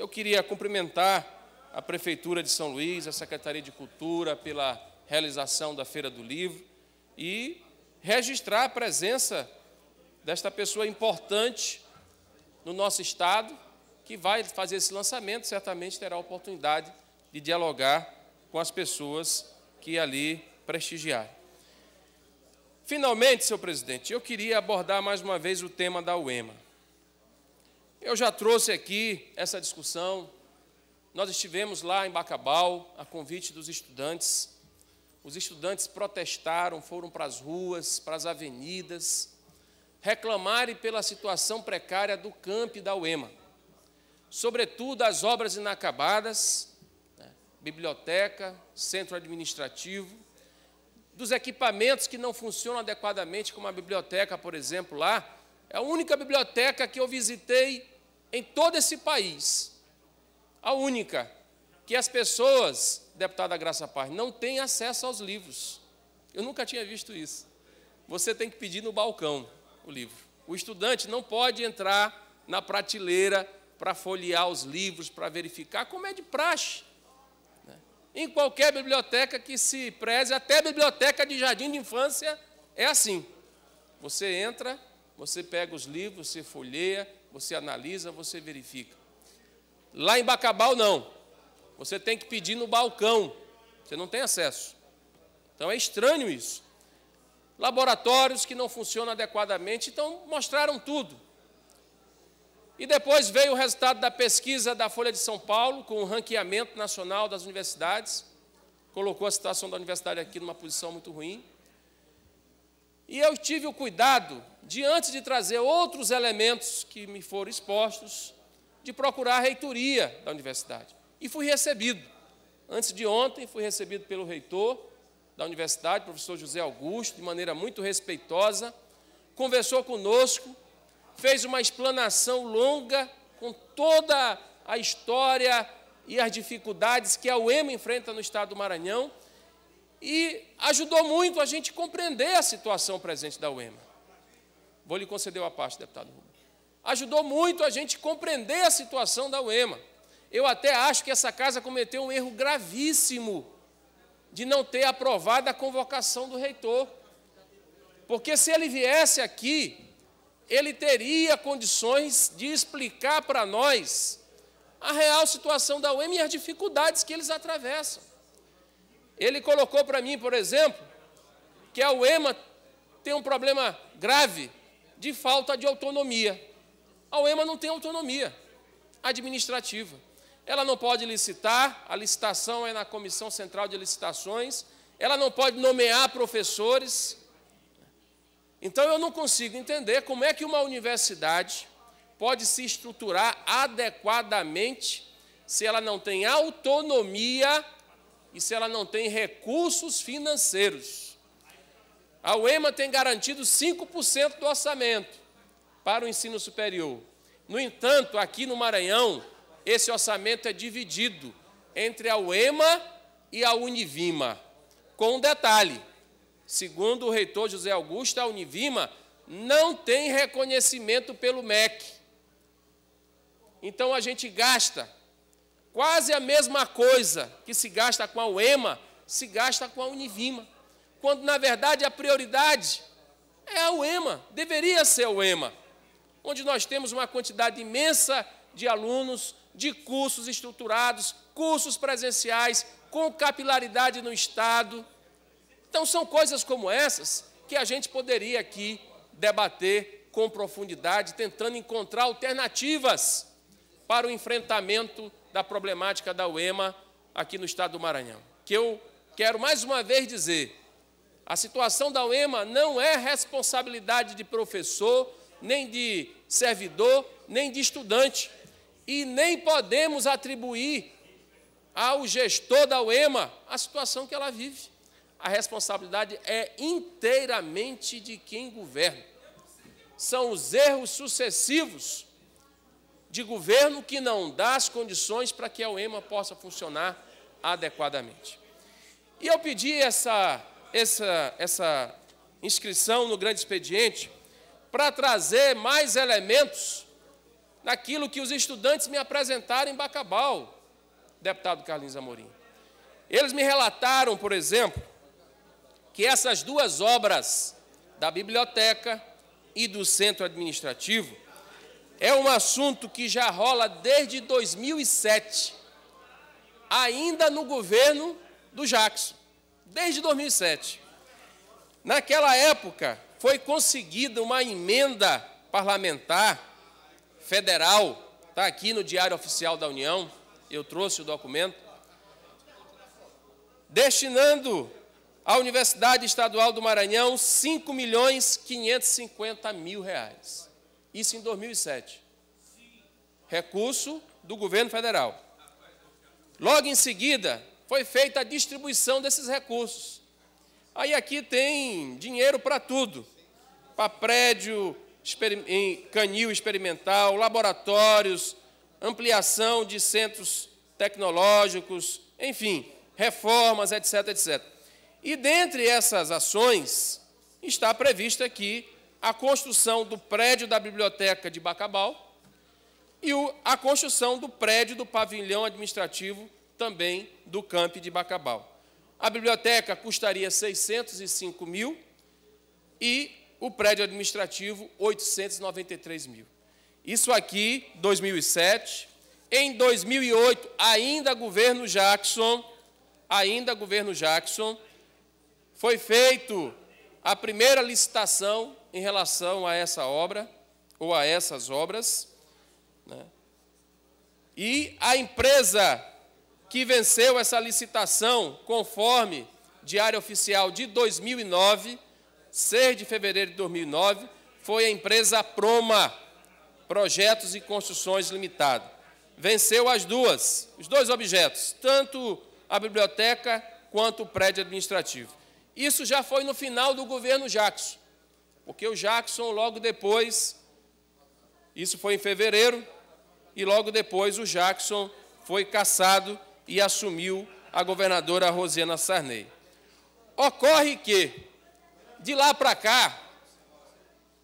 Eu queria cumprimentar a Prefeitura de São Luís, a Secretaria de Cultura, pela realização da Feira do Livro e registrar a presença desta pessoa importante no nosso Estado, que vai fazer esse lançamento, certamente terá a oportunidade de dialogar com as pessoas que ali prestigiarem. Finalmente, senhor presidente, eu queria abordar mais uma vez o tema da UEMA. Eu já trouxe aqui essa discussão. Nós estivemos lá em Bacabal, a convite dos estudantes. Os estudantes protestaram, foram para as ruas, para as avenidas, reclamarem pela situação precária do camp da UEMA, sobretudo as obras inacabadas, né, biblioteca, centro administrativo, dos equipamentos que não funcionam adequadamente, como a biblioteca, por exemplo, lá, é a única biblioteca que eu visitei em todo esse país. A única que as pessoas, deputada Graça Paz, não têm acesso aos livros. Eu nunca tinha visto isso. Você tem que pedir no balcão o livro. O estudante não pode entrar na prateleira para folhear os livros, para verificar, como é de praxe. Né? Em qualquer biblioteca que se preze, até biblioteca de jardim de infância, é assim. Você entra você pega os livros, você folheia, você analisa, você verifica. Lá em Bacabal, não. Você tem que pedir no balcão. Você não tem acesso. Então é estranho isso. Laboratórios que não funcionam adequadamente, então mostraram tudo. E depois veio o resultado da pesquisa da Folha de São Paulo, com o ranqueamento nacional das universidades, colocou a situação da universidade aqui numa posição muito ruim. E eu tive o cuidado, diante de trazer outros elementos que me foram expostos, de procurar a reitoria da universidade. E fui recebido. Antes de ontem, fui recebido pelo reitor da universidade, professor José Augusto, de maneira muito respeitosa. Conversou conosco, fez uma explanação longa com toda a história e as dificuldades que a UEM enfrenta no estado do Maranhão e ajudou muito a gente compreender a situação presente da UEMA. Vou lhe conceder uma parte, deputado Rubens. Ajudou muito a gente compreender a situação da UEMA. Eu até acho que essa casa cometeu um erro gravíssimo de não ter aprovado a convocação do reitor. Porque se ele viesse aqui, ele teria condições de explicar para nós a real situação da UEMA e as dificuldades que eles atravessam. Ele colocou para mim, por exemplo, que a UEMA tem um problema grave de falta de autonomia. A UEMA não tem autonomia administrativa. Ela não pode licitar, a licitação é na Comissão Central de Licitações, ela não pode nomear professores. Então eu não consigo entender como é que uma universidade pode se estruturar adequadamente se ela não tem autonomia e se ela não tem recursos financeiros. A UEMA tem garantido 5% do orçamento para o ensino superior. No entanto, aqui no Maranhão, esse orçamento é dividido entre a UEMA e a Univima. Com um detalhe: segundo o reitor José Augusto, a Univima não tem reconhecimento pelo MEC. Então a gente gasta Quase a mesma coisa que se gasta com a UEMA, se gasta com a Univima. Quando, na verdade, a prioridade é a UEMA, deveria ser a UEMA, onde nós temos uma quantidade imensa de alunos, de cursos estruturados, cursos presenciais, com capilaridade no Estado. Então, são coisas como essas que a gente poderia aqui debater com profundidade, tentando encontrar alternativas para o enfrentamento da problemática da UEMA aqui no estado do Maranhão. Que eu quero mais uma vez dizer: a situação da UEMA não é responsabilidade de professor, nem de servidor, nem de estudante. E nem podemos atribuir ao gestor da UEMA a situação que ela vive. A responsabilidade é inteiramente de quem governa. São os erros sucessivos de governo que não dá as condições para que a UEMA possa funcionar adequadamente. E eu pedi essa, essa, essa inscrição no grande expediente para trazer mais elementos naquilo que os estudantes me apresentaram em Bacabal, deputado Carlinhos Amorim. Eles me relataram, por exemplo, que essas duas obras da biblioteca e do centro administrativo é um assunto que já rola desde 2007, ainda no governo do Jackson, desde 2007. Naquela época, foi conseguida uma emenda parlamentar federal, está aqui no Diário Oficial da União, eu trouxe o documento, destinando à Universidade Estadual do Maranhão 5 milhões 550 mil reais. Isso em 2007. Recurso do governo federal. Logo em seguida, foi feita a distribuição desses recursos. Aí aqui tem dinheiro para tudo: para prédio, canil experimental, laboratórios, ampliação de centros tecnológicos, enfim, reformas, etc, etc. E dentre essas ações está prevista aqui a construção do prédio da biblioteca de Bacabal e a construção do prédio do pavilhão administrativo também do camp de Bacabal. A biblioteca custaria 605 mil e o prédio administrativo 893 mil. Isso aqui, 2007. Em 2008, ainda governo Jackson, ainda governo Jackson, foi feito a primeira licitação em relação a essa obra ou a essas obras. Né? E a empresa que venceu essa licitação, conforme Diário Oficial de 2009, 6 de fevereiro de 2009, foi a empresa Proma, Projetos e Construções Limitada. Venceu as duas, os dois objetos, tanto a biblioteca quanto o prédio administrativo. Isso já foi no final do governo Jackson. Porque o Jackson, logo depois, isso foi em fevereiro, e logo depois o Jackson foi cassado e assumiu a governadora Rosiana Sarney. Ocorre que, de lá para cá,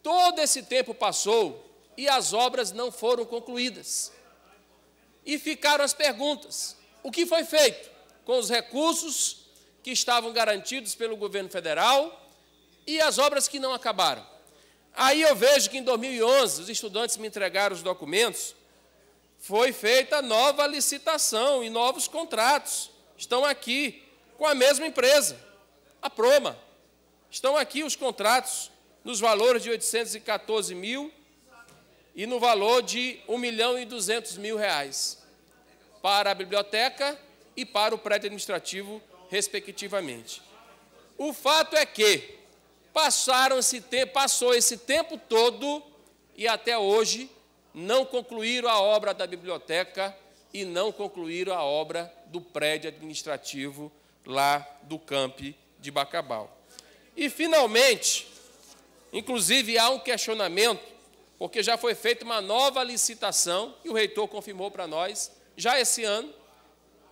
todo esse tempo passou e as obras não foram concluídas. E ficaram as perguntas: o que foi feito com os recursos que estavam garantidos pelo governo federal? E as obras que não acabaram? Aí eu vejo que em 2011 os estudantes me entregaram os documentos, foi feita nova licitação e novos contratos. Estão aqui com a mesma empresa, a Proma. Estão aqui os contratos nos valores de 814 mil e no valor de 1 milhão e 200 mil reais para a biblioteca e para o prédio administrativo, respectivamente. O fato é que Passaram esse tempo, passou esse tempo todo e até hoje não concluíram a obra da biblioteca e não concluíram a obra do prédio administrativo lá do camp de Bacabal. E finalmente, inclusive há um questionamento, porque já foi feita uma nova licitação e o reitor confirmou para nós já esse ano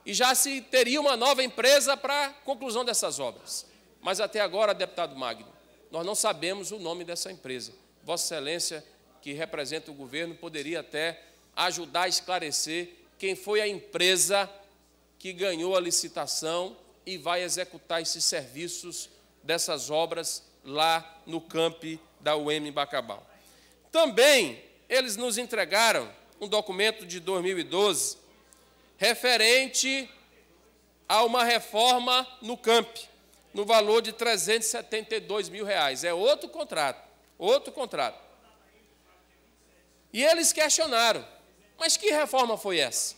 e já se teria uma nova empresa para a conclusão dessas obras. Mas até agora, deputado Magno, nós não sabemos o nome dessa empresa. Vossa Excelência, que representa o governo, poderia até ajudar a esclarecer quem foi a empresa que ganhou a licitação e vai executar esses serviços dessas obras lá no camp da UEM Bacabal. Também eles nos entregaram um documento de 2012 referente a uma reforma no camp no valor de 372 mil reais. É outro contrato, outro contrato. E eles questionaram, mas que reforma foi essa?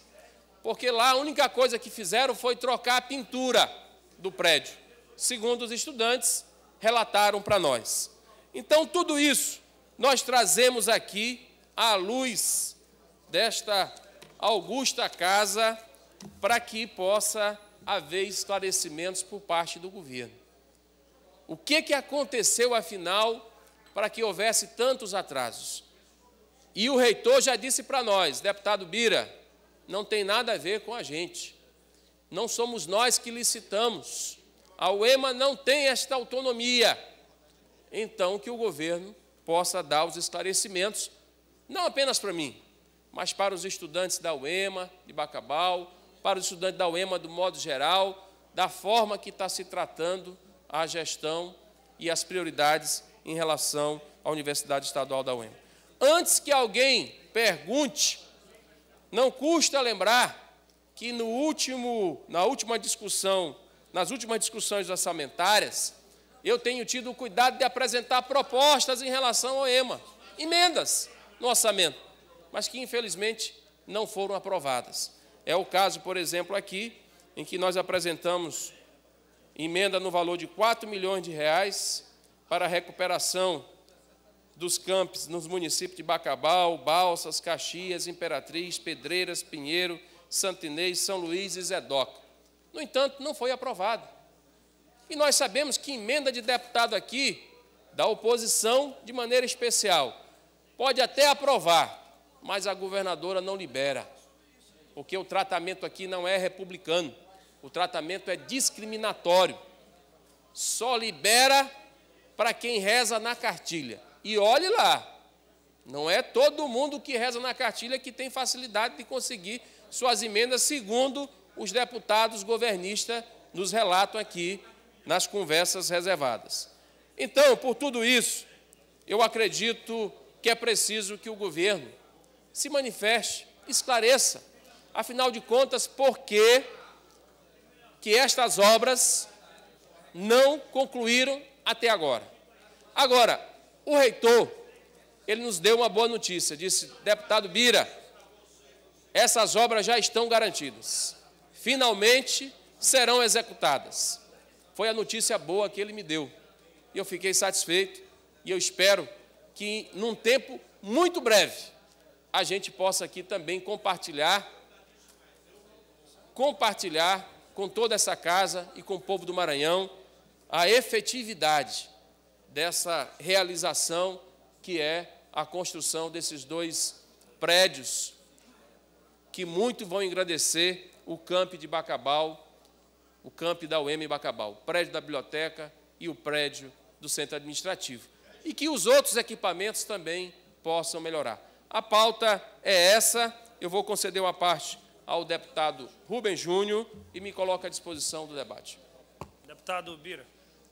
Porque lá a única coisa que fizeram foi trocar a pintura do prédio, segundo os estudantes relataram para nós. Então, tudo isso nós trazemos aqui à luz desta augusta casa para que possa haver esclarecimentos por parte do governo. O que, que aconteceu, afinal, para que houvesse tantos atrasos? E o reitor já disse para nós, deputado Bira, não tem nada a ver com a gente. Não somos nós que licitamos. A UEMA não tem esta autonomia. Então, que o governo possa dar os esclarecimentos, não apenas para mim, mas para os estudantes da UEMA, de Bacabal, para o estudante da UEMA do modo geral, da forma que está se tratando a gestão e as prioridades em relação à Universidade Estadual da UEMA. Antes que alguém pergunte, não custa lembrar que no último, na última discussão, nas últimas discussões orçamentárias, eu tenho tido o cuidado de apresentar propostas em relação ao EMA, emendas no orçamento, mas que infelizmente não foram aprovadas. É o caso, por exemplo, aqui, em que nós apresentamos emenda no valor de 4 milhões de reais para a recuperação dos campos nos municípios de Bacabal, Balsas, Caxias, Imperatriz, Pedreiras, Pinheiro, Santinês, São Luís e Zedoca. No entanto, não foi aprovado. E nós sabemos que emenda de deputado aqui, da oposição, de maneira especial, pode até aprovar, mas a governadora não libera porque o tratamento aqui não é republicano, o tratamento é discriminatório. Só libera para quem reza na cartilha. E olhe lá, não é todo mundo que reza na cartilha que tem facilidade de conseguir suas emendas, segundo os deputados governistas nos relatam aqui nas conversas reservadas. Então, por tudo isso, eu acredito que é preciso que o governo se manifeste, esclareça Afinal de contas, por que, que estas obras não concluíram até agora? Agora, o reitor, ele nos deu uma boa notícia, disse, deputado Bira, essas obras já estão garantidas. Finalmente serão executadas. Foi a notícia boa que ele me deu. E eu fiquei satisfeito e eu espero que, num tempo muito breve, a gente possa aqui também compartilhar compartilhar com toda essa casa e com o povo do Maranhão a efetividade dessa realização que é a construção desses dois prédios que muito vão engrandecer o camp de Bacabal, o camp da UEM Bacabal, o prédio da biblioteca e o prédio do centro administrativo. E que os outros equipamentos também possam melhorar. A pauta é essa, eu vou conceder uma parte ao deputado Rubem Júnior e me coloco à disposição do debate. Deputado Bira,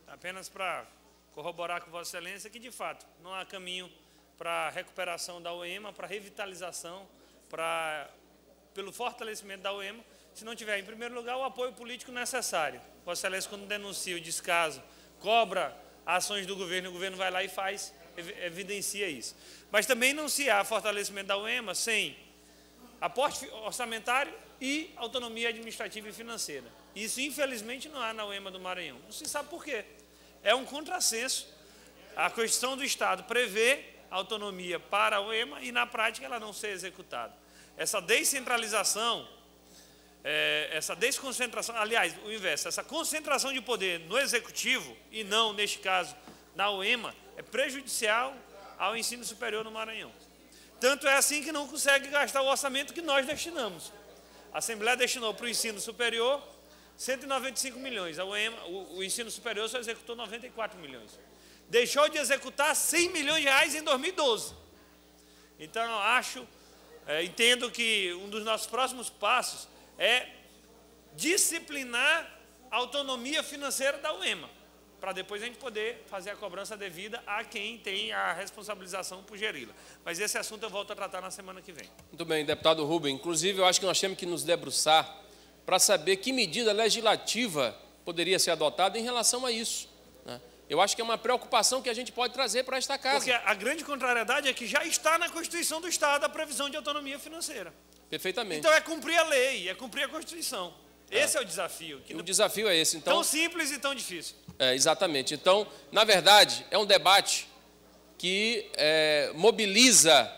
apenas para corroborar com Vossa Excelência que, de fato, não há caminho para a recuperação da UEMA, para a revitalização, para, pelo fortalecimento da UEMA, se não tiver, em primeiro lugar, o apoio político necessário. Vossa Excelência, quando denuncia o descaso, cobra ações do governo, o governo vai lá e faz, evidencia isso. Mas também não se há fortalecimento da UEMA sem aporte orçamentário e autonomia administrativa e financeira. Isso, infelizmente, não há na UEMA do Maranhão. Não se sabe por quê. É um contrassenso. A Constituição do Estado prevê autonomia para a UEMA e, na prática, ela não ser executada. Essa descentralização, é, essa desconcentração, aliás, o inverso, essa concentração de poder no Executivo e não, neste caso, na UEMA, é prejudicial ao ensino superior no Maranhão. Tanto é assim que não consegue gastar o orçamento que nós destinamos. A Assembleia destinou para o ensino superior 195 milhões. UEM, o, o, ensino superior só executou 94 milhões. Deixou de executar 100 milhões de reais em 2012. Então, eu acho, é, entendo que um dos nossos próximos passos é disciplinar a autonomia financeira da UEMA para depois a gente poder fazer a cobrança devida a quem tem a responsabilização por geri-la. Mas esse assunto eu volto a tratar na semana que vem. Muito bem, deputado Rubem. Inclusive, eu acho que nós temos que nos debruçar para saber que medida legislativa poderia ser adotada em relação a isso. Né? Eu acho que é uma preocupação que a gente pode trazer para esta casa. Porque a grande contrariedade é que já está na Constituição do Estado a previsão de autonomia financeira. Perfeitamente. Então é cumprir a lei, é cumprir a Constituição. Esse é o desafio. o desafio é esse, então. Tão simples e tão difícil. É, exatamente. Então, na verdade, é um debate que é, mobiliza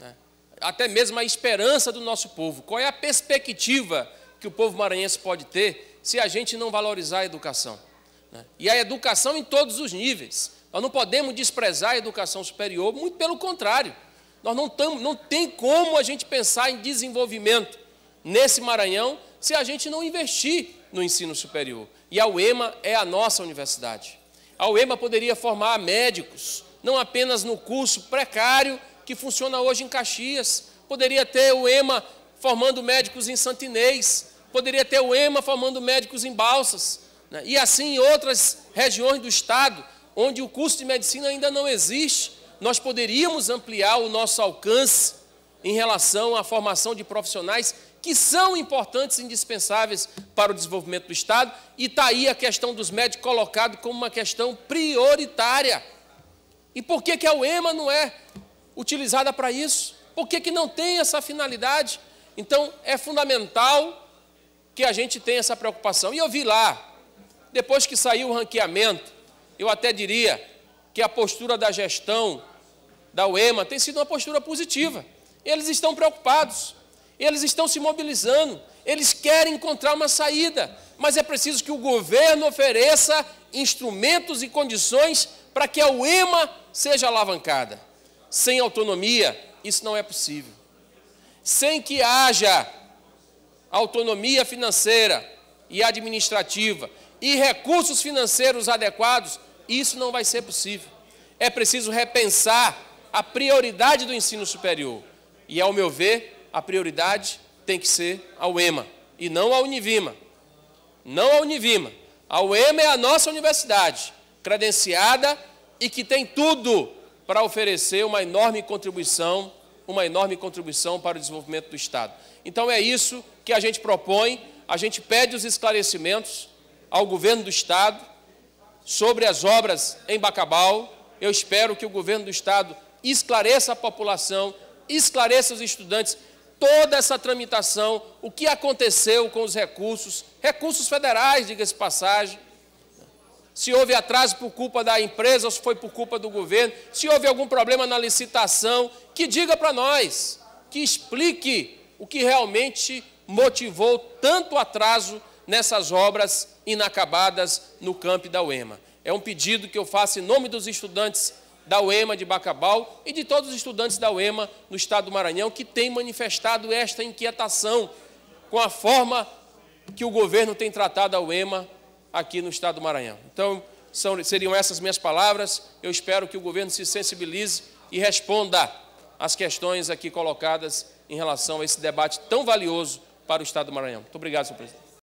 né, até mesmo a esperança do nosso povo. Qual é a perspectiva que o povo maranhense pode ter se a gente não valorizar a educação? Né? E a educação em todos os níveis. Nós não podemos desprezar a educação superior, muito pelo contrário. Nós não, tamo, não tem como a gente pensar em desenvolvimento nesse Maranhão se a gente não investir no ensino superior. E a UEMA é a nossa universidade. A UEMA poderia formar médicos, não apenas no curso precário que funciona hoje em Caxias. Poderia ter o EMA formando médicos em Santinês, poderia ter o EMA formando médicos em Balsas, né? e assim em outras regiões do Estado, onde o curso de medicina ainda não existe, nós poderíamos ampliar o nosso alcance em relação à formação de profissionais que são importantes e indispensáveis para o desenvolvimento do Estado, e está aí a questão dos médicos colocado como uma questão prioritária. E por que, que a UEMA não é utilizada para isso? Por que, que não tem essa finalidade? Então, é fundamental que a gente tenha essa preocupação. E eu vi lá, depois que saiu o ranqueamento, eu até diria que a postura da gestão da UEMA tem sido uma postura positiva. Eles estão preocupados. Eles estão se mobilizando, eles querem encontrar uma saída, mas é preciso que o governo ofereça instrumentos e condições para que a UEMA seja alavancada. Sem autonomia, isso não é possível. Sem que haja autonomia financeira e administrativa e recursos financeiros adequados, isso não vai ser possível. É preciso repensar a prioridade do ensino superior. E, ao meu ver, a prioridade tem que ser ao EMA e não ao Univima. Não ao Univima. A UEMA é a nossa universidade, credenciada e que tem tudo para oferecer uma enorme contribuição, uma enorme contribuição para o desenvolvimento do Estado. Então é isso que a gente propõe, a gente pede os esclarecimentos ao governo do Estado sobre as obras em Bacabal. Eu espero que o governo do Estado esclareça a população, esclareça os estudantes toda essa tramitação, o que aconteceu com os recursos, recursos federais, diga-se passagem, se houve atraso por culpa da empresa ou se foi por culpa do governo, se houve algum problema na licitação, que diga para nós, que explique o que realmente motivou tanto atraso nessas obras inacabadas no campo da UEMA. É um pedido que eu faço em nome dos estudantes da UEMA de Bacabal e de todos os estudantes da UEMA no estado do Maranhão que têm manifestado esta inquietação com a forma que o governo tem tratado a UEMA aqui no estado do Maranhão. Então, são, seriam essas minhas palavras. Eu espero que o governo se sensibilize e responda às questões aqui colocadas em relação a esse debate tão valioso para o estado do Maranhão. Muito obrigado, senhor presidente.